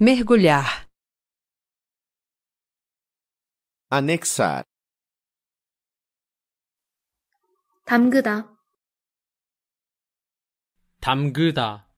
mergulhar, anexar, 담그다, 담그다.